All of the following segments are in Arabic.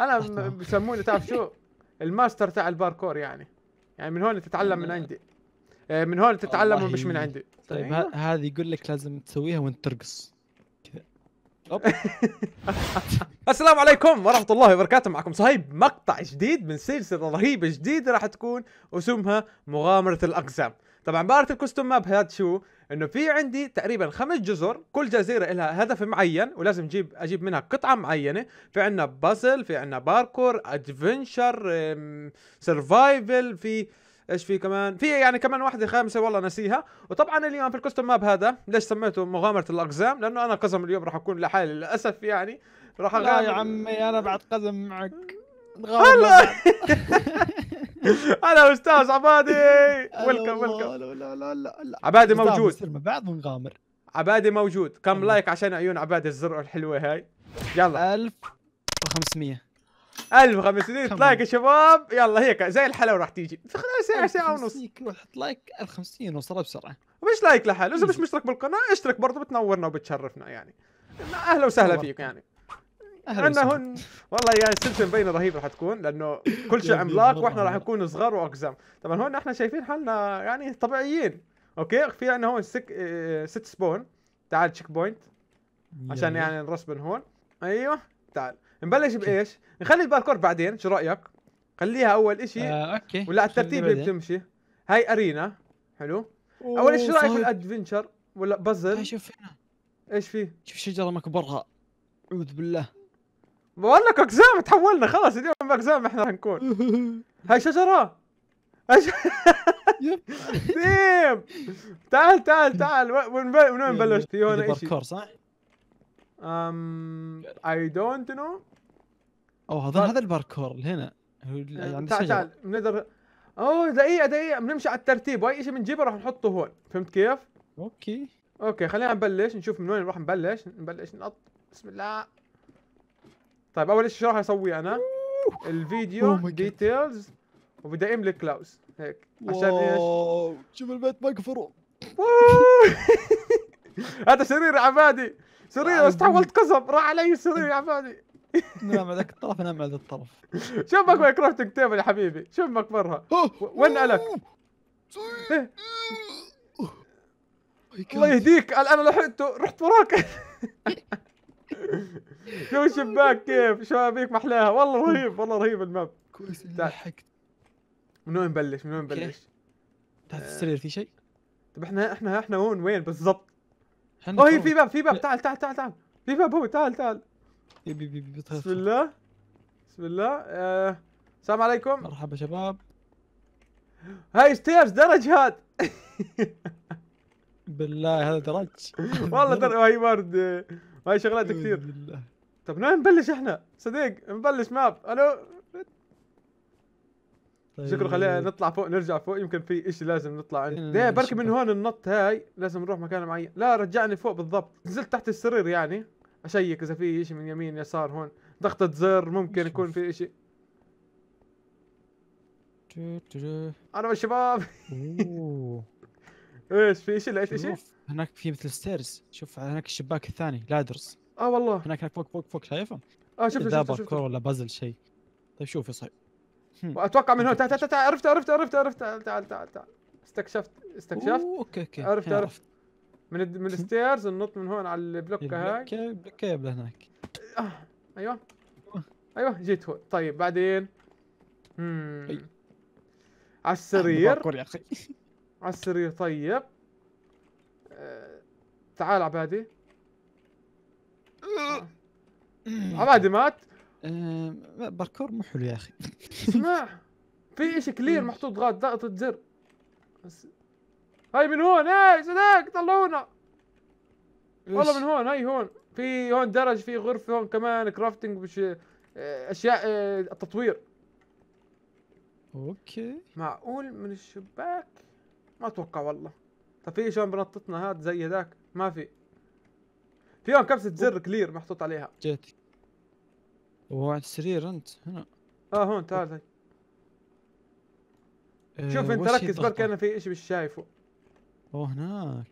انا بسموني تعرف شو الماستر تاع الباركور يعني يعني من هون تتعلم من عندي آه، من هون تتعلم مش من عندي طيب, طيب، هذه يقول لك لازم تسويها وانت ترقص السلام عليكم ورحمة الله وبركاته معكم صهيب مقطع جديد من سلسلة رهيبة جديدة راح تكون اسمها مغامرة الأقزام طبعا بارت الكوستوم ماب هذا شو انه في عندي تقريبا خمس جزر كل جزيره لها هدف معين ولازم اجيب اجيب منها قطعه معينه في عندنا بازل في عندنا باركور ادفنشر سرفايفل في ايش في كمان في يعني كمان واحده خامسه والله نسيها وطبعا اليوم في الكوستوم ماب هذا ليش سميته مغامره الاقزام لانه انا قزم اليوم راح اكون لحالي للاسف يعني راح اغامر لا يا عمي انا بعد قزم معك هلا هلا استاذ عبادي ويلكم ويلكم عبادي موجود بعض ونغامر عبادي موجود كم لايك عشان عيون عبادي الزرع الحلوه هاي يلا 1500 1500 لايك يا شباب يلا هيك زي الحلاوه راح تيجي في خلال ساعه ساعه ونص روح حط لايك 1050 وصل بسرعه مش لايك لحاله اذا مش مشترك بالقناه اشترك برضه بتنورنا وبتشرفنا يعني اهلا وسهلا فيك يعني انهن والله يا يعني سلسله مبينه رهيبه راح تكون لانه كل شيء عملاق واحنا راح نكون صغار واقزام طبعا هون احنا شايفين حالنا يعني طبيعيين اوكي في عندنا هون سك... ست سبون تعال تشيك بوينت عشان يعني نرسب من هون ايوه تعال نبلش بايش؟ نخلي الباركور بعدين شو رايك؟ خليها اول شيء آه، اوكي ولا على الترتيب اللي بتمشي هاي ارينا حلو اول شيء شو رايك بالادفنشر ولا بازل؟ شوف هنا ايش فيه؟ شوف شجره مكبرها اعوذ بالله بقول لك اقزام تحولنا خلاص اليوم اقزام احنا هنكون هاي شجره أش... ثيم تعال تعال تعال من وين بلشت في هون ايش باركور صح؟ امم اي دونت نو او هذا هذا الباركور اللي هنا تعال يعني تعال بنقدر اوه دقيقة دقيقة بنمشي على الترتيب واي شيء بنجيبه راح نحطه هون فهمت كيف؟ اوكي اوكي خلينا نبلش نشوف من وين راح نبلش نبلش نقط بسم الله طيب اول شيء شو راح اسوي انا؟ الفيديو ديتيلز oh وبدي املك كلاوس هيك عشان ايش؟ شوف البيت مقفور هذا سرير عبادي سرير بس تحولت قصب راح علي السرير يا عبادي نام على ذاك الطرف نعم على ذاك الطرف شمك ماي كرافتنج تيبل يا حبيبي شمك برها وين الك؟ إيه. الله يهديك انا لحقته رحت وراك جو الشباك كيف شبابيك محلاها والله رهيب والله رهيب الماب كويس ضحكت لحقت من وين نبلش من وين نبلش؟ تحت السرير في شيء؟ طب احنا احنا احنا هون وين بالضبط؟ اوه في باب في باب تعال تعال تعال تعال في باب هو تعال تعال يبي يبي بسم الله بسم الله آه. السلام عليكم مرحبا شباب هاي ستيرز درج هاد بالله هذا درج والله درج هاي ورد هاي شغلات كثير بالله طب نحن نبلش احنا صديق نبلش ماب الو طيب. شكرا خلينا نطلع فوق نرجع فوق يمكن في اشي لازم نطلع عنه ليه بركي من هون النط هاي لازم نروح مكان معين لا رجعني فوق بالضبط نزلت تحت السرير يعني اشيك اذا في اشي من يمين يسار هون ضغطة زر ممكن يكون في اشي انا والشباب ايش في اشي لقيت اشي؟ هناك في مثل ستيرز شوف هناك الشباك الثاني لادرز اه والله هناك هناك فوق فوق فوق شايفه؟ اه شفت شفته باركور ولا بازل شيء طيب شوف يصير اتوقع من هنا تعال تعال تعال عرفت عرفت عرفت عرفت تعال تعال تعال استكشفت استكشفت اوكي اوكي عرفت عرفت من من الستيرز ننط من هون على البلوك هاك البلوك لهناك آه. ايوه ايوه جيت هون طيب بعدين امم على السرير على السرير طيب آه. تعال عبادي آه. عادي طيب. مات آه، باركور مو حلو يا اخي اسمع في شيء كلير محطوط غاد ضغطة زر بس هاي من هون هاي صدق طلعونا والله من هون هاي هون في هون درج في غرفه هون كمان كرافتنج مش آه، اشياء التطوير اوكي معقول من الشباك ما اتوقع والله طيب في شلون بنطتنا هاد زي هذاك ما في فيهم كبسه زر كلير محطوط عليها جيت وهو على السرير انت هنا اه هون تعال هي أه شوف انت ركز بركي انا في شيء مش شايفه اوه هناك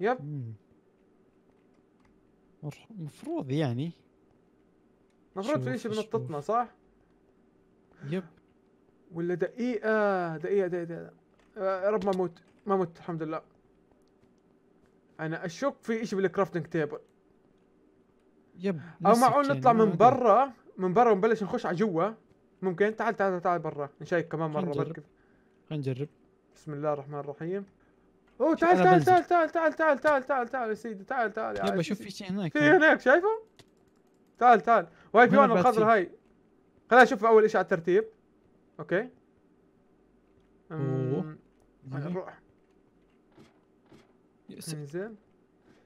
يب المفروض يعني المفروض في شيء بنطتنا صح؟ يب ولا دقيقة دقيقة دقيقة, دقيقة. يا آه، رب ما موت ما موت الحمد لله انا اشك في شيء بالكرافتنج تيبل يب او معقول نطلع من برا من برا ونبلش نخش على جوا ممكن تعال تعال تعال برا نشيك كمان مره بركض خلينا نجرب بسم الله الرحمن الرحيم اوه تعال تعال تعال تعال تعال تعال تعال تعال تعال يا سيدي تعال تعال يلا شوف في شيء هناك في هناك شايفه؟ تعال تعال وهي في وانا الخضرة هاي خلينا نشوف اول شيء على الترتيب اوكي اوه نروح انزين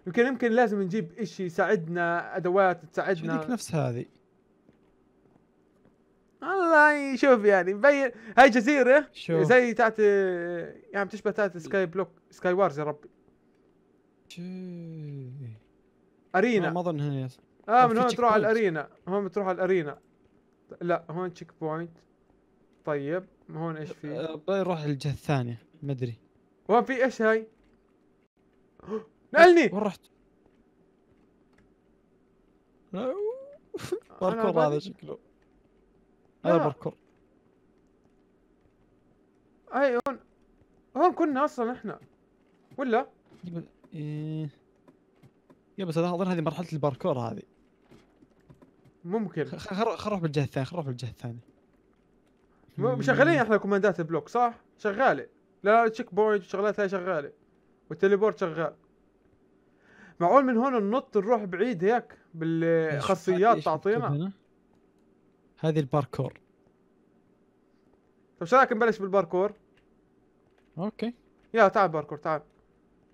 يمكن يمكن لازم نجيب إشي يساعدنا ادوات تساعدنا شو نفس هذه والله شوف يعني مبين هاي جزيره شوف. زي تاعت يعني بتشبه تاعت سكاي بلوك سكاي وارز يا ربي ارينا ما اظن هنا اه من هون تروح على الارينا هون بتروح على الارينا لا هون تشيك بوينت طيب هون ايش في؟ أه، بنروح الجهه الثانيه مدري هون في ايش هاي؟ نقلني وين رحت؟ باركور هذا شكله هذا باركور اي هون هون كنا اصلا احنا ولا؟ ايه يا بس انا اظن هذه مرحله الباركور هذه ممكن خل نروح بالجهه الثانيه خل نروح بالجهه الثانيه مشغلين احنا كوماندات البلوك صح؟ شغاله لا تشيك بوينت وشغلات هاي شغاله والتليبورت شغال معقول من هون ننط نروح بعيد هيك بالخاصيات تعطينا هذه الباركور طب شو رايك نبلش بالباركور؟ اوكي يا تعال باركور تعال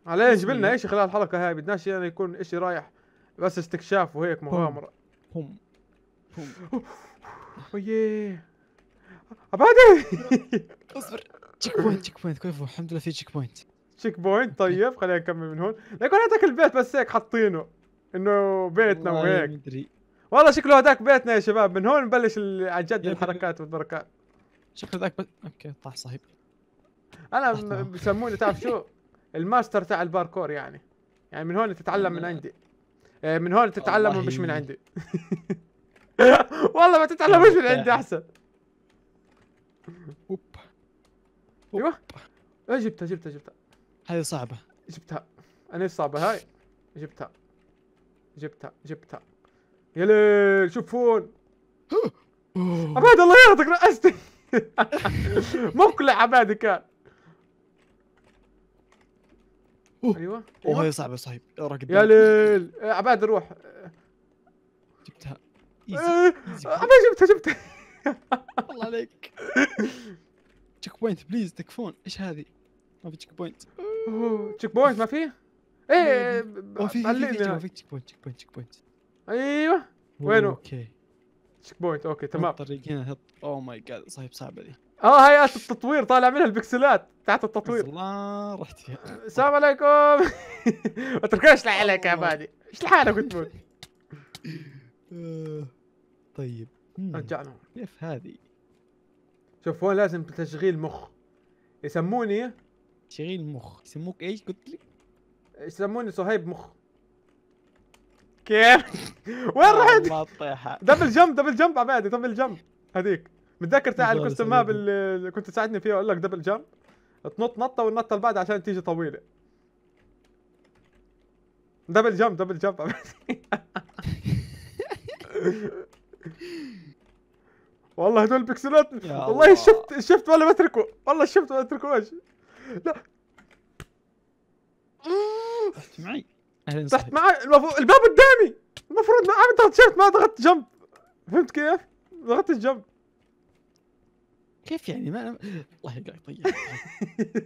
علينا جيب لنا شيء خلال الحلقه هاي بدناش يعني يكون شيء رايح بس استكشاف وهيك مغامره هم هم ويه ابادي اصبر تشيك بوينت تشيك بوينت كيف الحمد لله في تشيك بوينت تشيك بوينت طيب خلينا نكمل من هون لكن هذاك البيت بس هيك حاطينه انه بيتنا وهيك والله شكله هذاك بيتنا يا شباب من هون نبلش عن جد الحركات والبركات شكله هذاك بس اوكي طاح صاحبي انا بسموني تعرف شو الماستر تاع الباركور يعني يعني من هون تتعلم من عندي إيه، من هون تتعلم مش من عندي والله ما تتعلمش من عندي احسن ايوه جبتها إيه، جبتها جبتها هذه صعبة جبتها انا ايش صعبة هاي جبتها جبتها جبتها يا ليل شوفون عباد الله يرضك رأستي مقلع عبادي كان ايوه اوه هي أيوة. صعبه صاحب يا ليل إيه، عباد روح جبتها إيه، ايزي جبتها جبتها الله عليك تشيك بوينت بليز تكفون ايش هذه؟ ما في تشيك بوينت اوه تشيك بوينت ما فيه؟ ايه ما إيه، في ما في تشيك بوينت تشيك بوينت تشيك بوينت ايوه وينه؟ اوكي تشيك بوينت اوكي تمام الطريق هنا اوه ماي جاد صايب صعبه دي اه اسف التطوير طالع منها البكسلات تحت التطوير الله رحت السلام عليكم ما تركوش لحالك يا بادي ايش لحالك تقول آه، طيب رجعنا كيف هذه شوف هون لازم تشغيل مخ يسموني شغيل مخ يسموك ايش قلت لي؟ يسموني صهيب مخ كيف؟ وين رحت؟ ما دبل جمب دبل جمب عبادي دبل جمب هذيك متذكر تاع الكوستم ماب اللي كنت تساعدني فيها اقول لك دبل جمب تنط نطه والنطه اللي بعدها عشان تيجي طويله دبل جمب دبل جمب عبادي والله هدول البكسلات والله الشفت الشفت ولا بتركه والله الشفت ولا بتركوش لا تحت معي اهلا تحت معي المفروض الباب قدامي المفروض ما عم شفت ما ضغطت جنب فهمت كيف؟ ضغطت الجنب كيف يعني ما الله يقعد طيب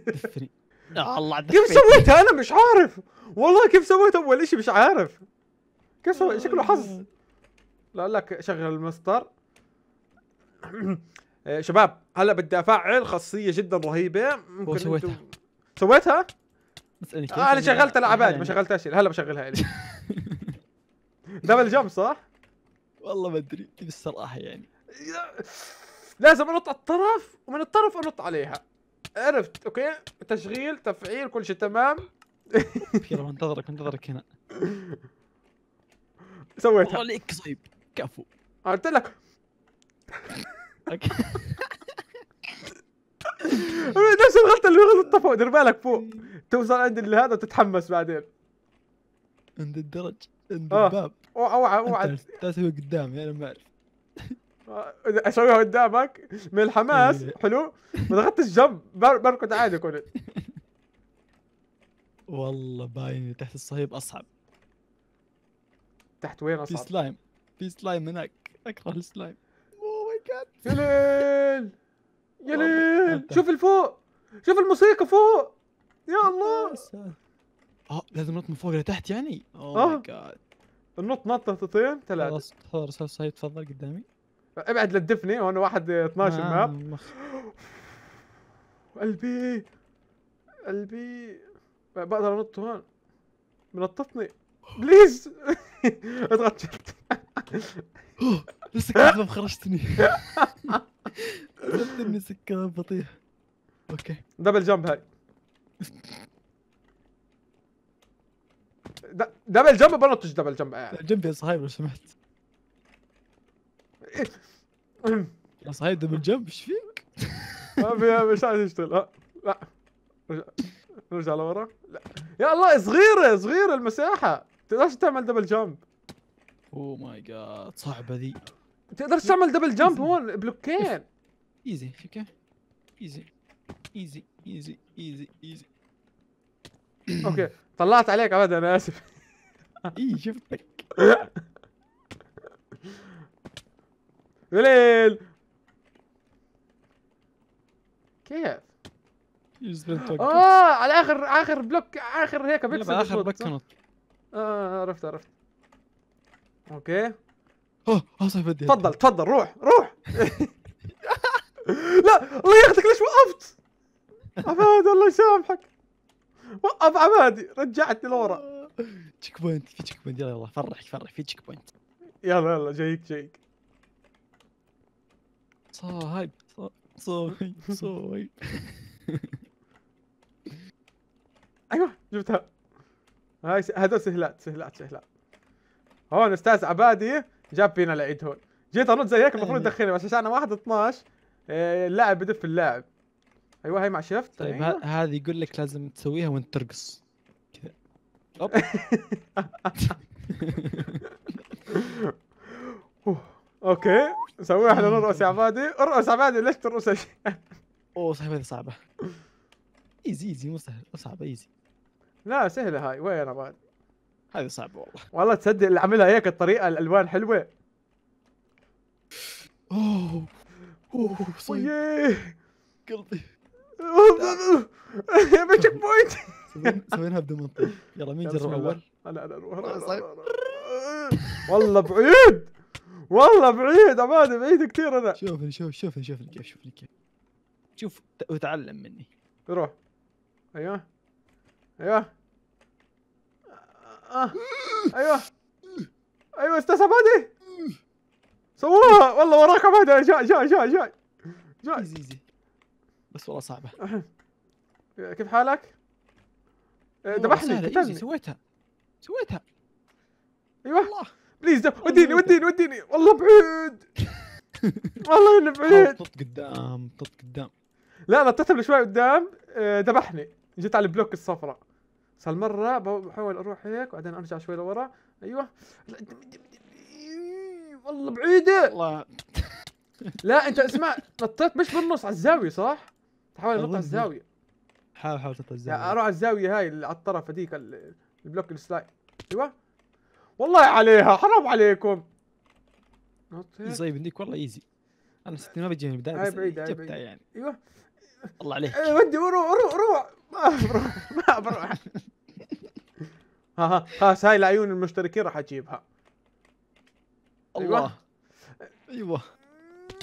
دفني آه، الله كيف سويتها انا مش عارف والله كيف سويت اول شيء مش عارف كيف سويت شكله حظ آه. لا لك شغل المسطر آه، شباب هلا بدي افعل خاصيه جدا رهيبه ممكن سويتها انتو... سويتها؟ اسالني كيف آه انا شغلت العباد ما شغلتهاش هلا بشغلها الي دبل جمب صح؟ والله ما ادري بالصراحه يعني لازم انط على الطرف ومن الطرف انط عليها عرفت اوكي تشغيل تفعيل كل شيء تمام يلا منتظرك منتظرك هنا سويتها والله ليك طيب. كفو قلت لك نفس الغلطه اللي غلطت فوق دير بالك فوق توصل عند هذا وتتحمس بعدين عند الدرج عند آه. الباب اوعى اوعى تسوي قدامي يعني انا ما اعرف اسويها قدامك من الحماس إيه. حلو ما ضغطتش جنب بركض عادي كنت والله باين تحت الصهيب اصعب تحت وين اصعب؟ في سلايم في سلايم هناك اكره السلايم كان يا ليل يا ليل شوف الفوق شوف الموسيقى فوق يا الله اه لازم نط من فوق لتحت يعني؟ اوه ماي جاد النط نط نطتين ثلاثة خلاص خلاص هاي تفضل قدامي ابعد لا تدفني وانا واحد 12 آه نعم، ماب قلبي قلبي بقدر انط هون منططني بليز اضغط لسه كذاب خرجتني خرجتني سكه بطيح اوكي دبل جمب هاي دبل جمب بنطش دبل جمب يعني جنبي يا صهيب لو سمحت إيه. يا صهيب دبل جمب ايش فيك؟ ما في مش عايز يشتغل آه. لا نرجع لورا لا يا الله صغيره صغيره المساحه تقدرش تعمل دبل جمب اوه ماي جاد صعبه ذي تقدر تعمل دبل جامب هون بلوكين ايزي كيف ايزي ايزي ايزي ايزي ايزي اوكي طلعت عليك ابدا انا اسف اي شفتك وليل كيف؟ اه على اخر اخر بلوك اخر هيك بيكسل اخر بلوك نط آه،, اه عرفت عرفت اوكي اوه اه صح بدي تفضل تفضل روح روح لا الله ياخذك ليش وقفت عماد الله يسامحك وقف عبادي رجعتني لورا تشيك بوينت في تشيك بوينت يلا يلا فرح فرح في تشيك بوينت يلا يلا جايك جايك صاحب صوي صوي ايوه جبتها هاي هذول سهلات سهلات سهلات هون استاذ عبادي جاب فينا العيد هون جيت انط زي هيك المفروض تدخلني بس عشان انا 1 12 آه، اللاعب بدف اللاعب ايوه هي مع شفت طيب أيوة. هذه يقول لك لازم تسويها وانت ترقص كذا اوكي سويها احنا نرقص يا عبادي ارقص عبادي ليش ترقص اوه صحيح هذه صعبه ايزي ايزي مو سهل صعبه ايزي لا سهله هاي وين عبادي هذه صعبه والله والله تصدق اللي عاملها هيك الطريقه الالوان حلوه اوه اوه صيب قلبي يا تشيك بوينت سوينها بدون منطق يلا مين جرب اول؟ انا انا اروح والله بعيد والله بعيد عبادي بعيد كثير انا شوفني شوف شوفني شوفني كيف شوفني كيف شوف وتعلم مني روح ايوه ايوه آه. ايوه ايوه استاذ عبادي سووها والله وراك عبادي جاي جاي جاي جاي جاي ايزي بس والله صعبه أه. كيف حالك؟ أه، ذبحني قتلني سويتها سويتها ايوه الله. بليز وديني وديني وديني والله بعيد والله انه بعيد طط قدام طط قدام لا نطيت شوي قدام ذبحني جيت على البلوك الصفراء صار مرة بحاول اروح هيك وبعدين ارجع شوي لورا ايوه إيه، والله بعيدة والله لا انت اسمع نطيت مش بالنص على الزاوية صح؟ تحاول نط على الزاوية حاول حاول تنط على الزاوية يعني اروح على الزاوية هاي على الطرف هذيك البلوك السلايد ايوه والله عليها حرام عليكم طيب بنديك والله ايزي انا ستي ما بتجيني بدايه بس إيه، بعيدة جبتها يعني ايوه الله عليك إيه، ودي روح روح روح ما بروح ما بروح ها ها خلاص هاي لعيون المشتركين راح اجيبها الله ايوه,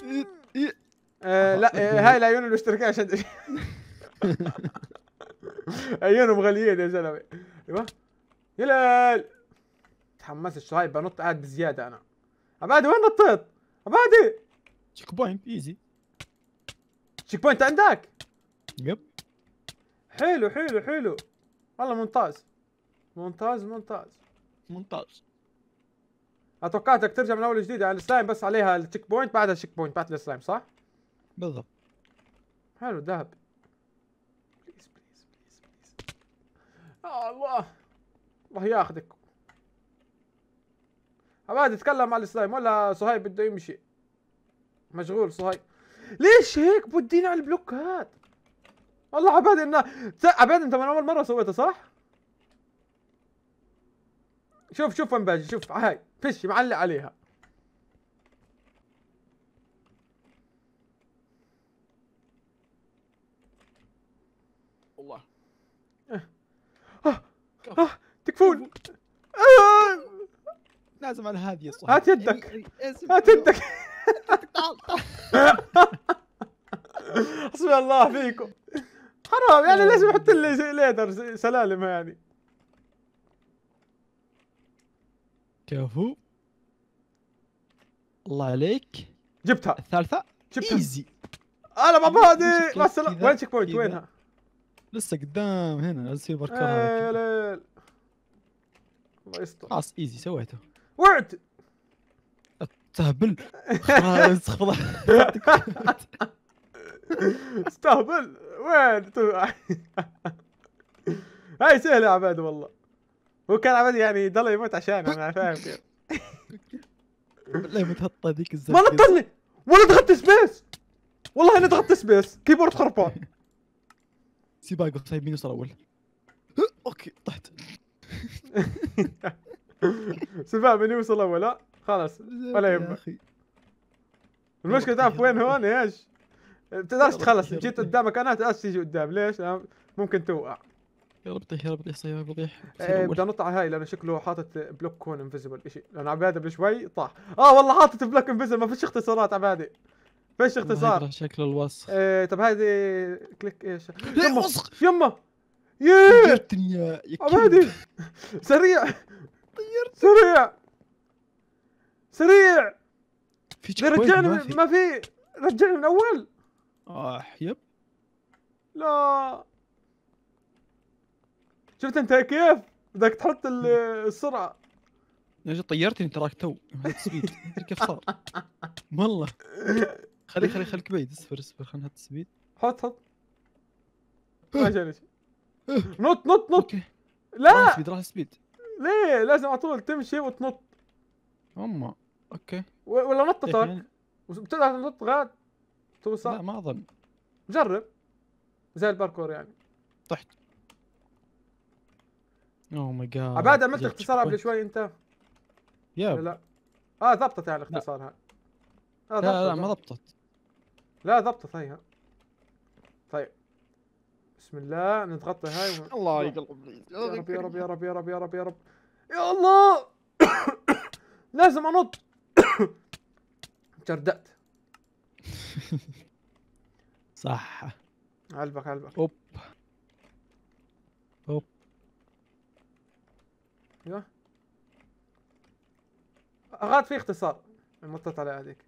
أيوة. آه، لا أيوة. هاي العيون المشتركين عشان عيونهم غاليين يا زلمه ايوه يلال تحمست شوي بنط قاعد بزياده انا عبادي وين نطيت؟ عبادي تشيك بوينت ايزي تشيك بوينت عندك؟ يب حلو حلو حلو والله ممتاز ممتاز ممتاز ممتاز اتوقعتك ترجع من اول جديد على السلايم بس عليها التشيك بوينت بعدها تشيك بوينت بعد السلايم صح؟ بالضبط حلو ذهب بليز بليز بليز بليز آه الله الله ياخذك عباد تتكلم على السلايم ولا صهيب بده يمشي مشغول صهيب ليش هيك بودينا على البلوكات والله عباد انه عباد انت من اول مره سويتها صح؟ شوف شوف وين باجي شوف هاي فش معلق عليها والله آه. آه. أه. أه. تكفون أه. لازم على هذه الصح هات يدك إيه، إيه، إيه، هات يدك حسبي الله فيكم حرام يعني لازم احط لي ليدر سلالم يعني كفو الله عليك جبتها الثالثة جبتها ايزي انا ما بادي وين تشيك بوينت وينها؟ لسه قدام هنا لازم كار يا ليل الله يستر خلاص ايزي سويته وعد تهبل خلاص خفض استهبل وين هاي سهلة يا عباد والله هو كان عمال يعني ضل يموت عشان انا فاهم كيف والله تحط هذيك الزاوية ما نطلني ولا ضغطت سبيس والله انا ضغطت سبيس كيبورد خربان سيباقو طيب مين يوصل اول اوكي طحت سباق من يوصل اول خلاص ولا يهمك المشكله تعرف وين هون ايش تقدرش تخلص جيت قدامك انا تقدرش تيجي قدام ليش ممكن توقع يا رب طيح يا رب طيح يا رب إيه، بدي انط على هاي لانه شكله حاطط بلوك كون انفيزبل شيء لانه عباده بشوي طاح اه والله حاطط بلوك انفيزبل ما فيش اختصارات عباده فيش اختصار شكله الوسخ ايه طب هذه كليك ايش يما وسخ يما يا عبادي سريع طيرت سريع سريع إيه، في ما في رجعني من اول اه يب لا شفت انت كيف بدك تحط السرعه يا رجل طيرتني تراك تو سبيد كيف صار والله خلي خلي خليك بعيد اصبر اصبر خلينا نحط السبيد حط حط ما جاني شيء نط نط نط لا راح سبيد راح سبيد ليه لازم على طول تمشي وتنط اما اوكي ولا نط إيه، ترك يعني. بتقدر تنط غاد توصل لا ما اظن جرب زي الباركور يعني طحت اوه ماي جاد عباد عملت اختصار قبل شوي انت يا لا اه ضبطت يعني هاي آه لا لا ما ضبطت لا ضبطت هيها طيب بسم الله نتغطى هاي و... الله يقلب يا رب يا رب يا رب يا رب يا رب يا رب يا الله لازم انط جردأت صح علبك علبك اوب اوب ايوه غاد في اختصار نطيت على هذيك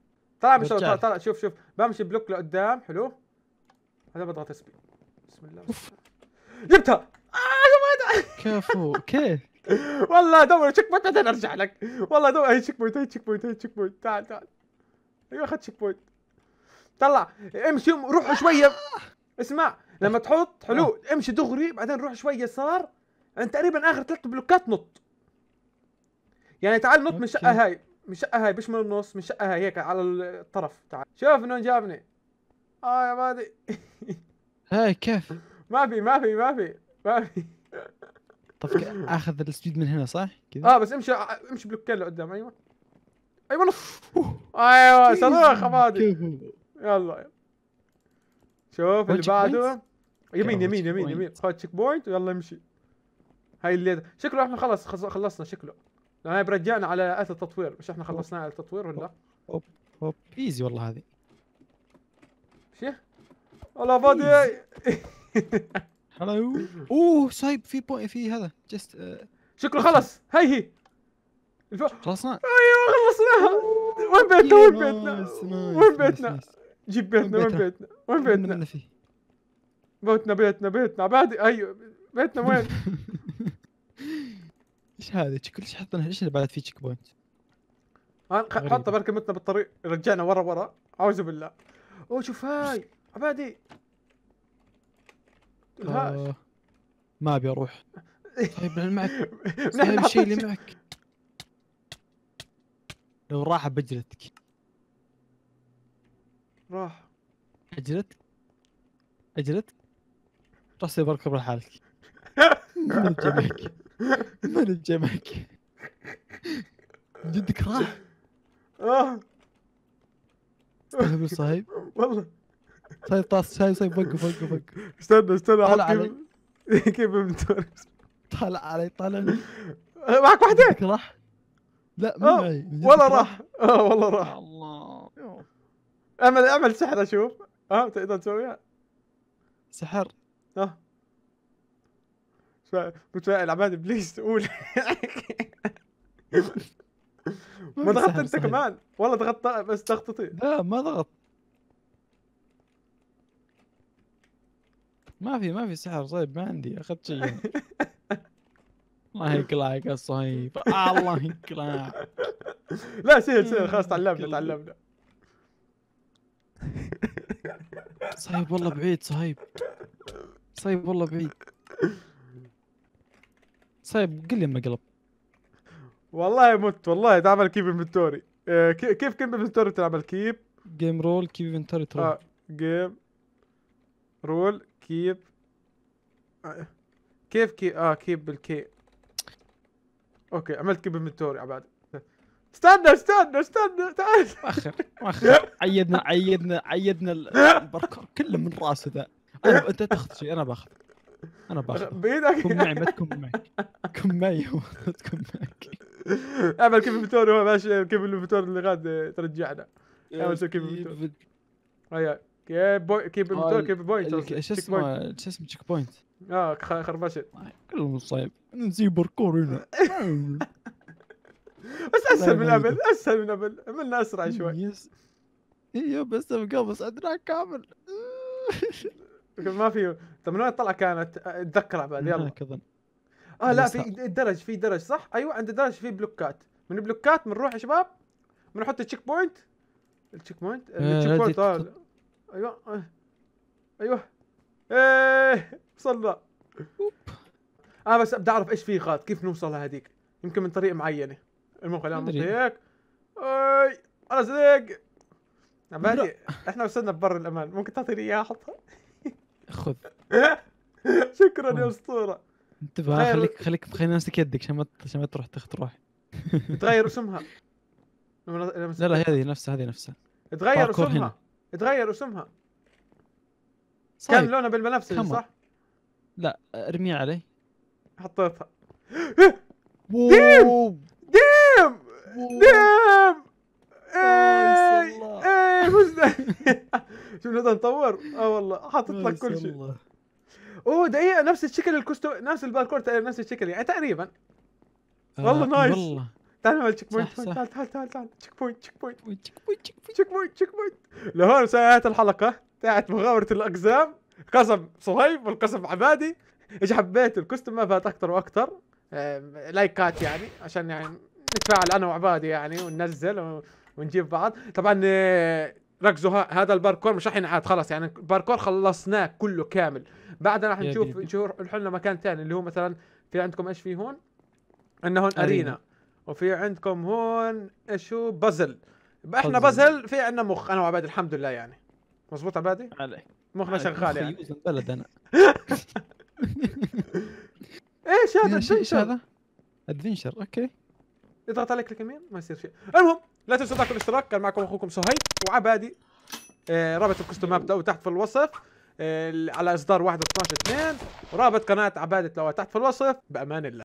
طلع بشغل طلع, طلع شوف شوف بمشي بلوك لقدام حلو هذا بضغط اس بي بسم الله جبتها آه كفو كيف والله دور تشيك بوينت بعدين ارجع لك والله دور هي تشيك بوينت هي تشيك بوينت هي تشيك بوينت تعال تعال ايوه اخذت تشيك بوينت طلع امشي روح شويه اسمع لما تحط حلو آه. امشي دغري بعدين روح شويه يسار انت تقريبا اخر ثلاث بلوكات نط يعني تعال نط من الشقه هاي من الشقه هاي بشمل النص من الشقه هاي هيك على الطرف تعال شوف انه جابني اه يا بادي هاي كيف ما في ما في ما في ما في طب اخذ السبيد من هنا صح؟ كذا اه بس امشي امشي بلوكين لقدام ايوه ايوه نص ايوه صاروخ بادي يلا شوف اللي بعده يمين يمين يمين يمين خذ تشيك بوينت ويلا امشي هاي اللي شكله احنا خلص خلصنا شكله هاي آه، برجعنا على اله التطوير مش احنا خلصنا اله التطوير ولا هوب هوب ايزي والله هذه شيخ والله فاضي هلو اوه سايب في بوينت في هذا جست آه. شكرا خلص هاي هي خلصنا ايوه خلصناها وين بيتنا وين بيتنا وين بيتنا جيب بيتنا وين بيتنا وين بيتنا بيتنا بيتنا بيتنا بعد ايوه بيتنا وين ايش هذا؟ كلش حطنا ليش بعد في تشيك بوينت؟ انا حطه بركة متنا بالطريق رجعنا ورا ورا اعوذ بالله اوه شوف هاي عبادي آه. ما ابي اروح طيب معك نحن الشيء اللي معك لو راح بجلدك راح اجلت اجلت راح بركب لحالك من الجمك جدك راح اه صاحب صاحب والله صاحب طاس شاي صاحب وقف وقف وقف استنى استنى طالع علي كيف متورس طالع علي طالع آه، معك واحدة راح لا ما آه، معي ولا راح اه والله راح الله اعمل اعمل سحر اشوف اه تقدر تسويها سحر ها آه. كنت العبها بليز تقول ما ضغطت انت كمان والله ضغطت بس ضغطتي لا ما ضغط ما في ما في سحر صيب ما عندي اخذت شيء الله يقلعك يا صهيب آه، الله يقلعك لا سهل سهل خلاص تعلمنا تعلمنا صهيب والله بعيد صهيب صهيب والله بعيد صيب قل لي مقلب والله مت والله دعم آه، كيب انفنتوري آه كيف كيف انفنتوري تلعب كيب جيم رول كيب انفنتوري ترول آه جيم رول كيب كيف كي اه كيب بالكي اوكي عملت كيب انفنتوري عباد استنى استنى استنى تعال اخر اخر عيدنا عيدنا عيدنا البركر كله من راسه ذا انت تاخذ شيء انا باخذ انا باخذ بايدك كن معي ما تكون معي كن معي ما تكون معك اعمل كيف الفيتور هو ماشي كيف الفيتور اللي غاد ترجعنا اعمل أيوة. كيف الفيتور هيا كيف بوي كيف كيف بوينت شو اسمه شو اسمه تشيك بوينت اه خربشه كلهم صعب نسيب باركور هنا بس اسهل من قبل اسهل من قبل عملنا اسرع شوي ايوه بس قبل بس ادراك كامل ما في طب من وين الطلعه كانت؟ اتذكرها بعد يلا اظن اه لا في درج في درج صح ايوه عند درج في بلوكات من البلوكات بنروح يا شباب بنحط التشيك بوينت التشيك بوينت إيه، التشيك بوينت آه. ايوه آه، ايوه ايه وصلنا اه بس بدي اعرف ايش في غاد كيف نوصل لهذيك يمكن من طريق معينه المهم خلينا نمشي هيك اي انا صديق احنا وصلنا ببر الامان ممكن تعطيني اياها احطها خذ شكرا يا اسطوره انتبه خليك خليك خلي نفسك يدك عشان ما عشان ما تروح تخت روحي تغير اسمها لا لا هذه نفسها هذه نفسها تغير اسمها تغير اسمها كان لونها بالبنفسجي صح؟ لا ارميها علي حطيتها ديم ديم ديم ايه ايه وش شوف هذا نطور اه والله حاطط لك كل شيء اوه دقيقه نفس الشكل الكوستو نفس الباركور نفس الشكل يعني تقريبا آه، والله نايس والله تعال نعمل تشيك بوينت تعال تعال تعال تعال تشيك بوينت تشيك بوينت تشيك بوينت تشيك بوينت تشيك بوينت لهون ساعات الحلقه تاعت مغامره الاقزام قسم صهيب والقسم عبادي ايش حبيت الكوستم ما فات اكثر واكثر لايكات يعني عشان يعني نتفاعل انا وعبادي يعني وننزل ونجيب بعض طبعا آه، ركزوا هذا الباركور مش راح ينعاد خلاص يعني الباركور خلصناه كله كامل بعدها راح نشوف نروح لنا مكان ثاني اللي هو مثلا في عندكم ايش في هون؟ انه هون ارينا, وفي عندكم هون ايش هو بازل احنا بازل في عندنا مخ انا وعبادي الحمد لله يعني مزبوط عبادي؟ عليك مخنا شغال يعني بلد انا ايش هذا؟ ايش هذا؟ ادفنشر اوكي يضغط عليك الكمين ما يصير شيء المهم لا تنسوا تضغطوا الاشتراك كان معكم اخوكم سهيل وعبادي آه رابط الكستم ماب ده تحت في الوصف آه على اصدار 1 12 2 ورابط قناه عبادة لو تحت في الوصف بامان الله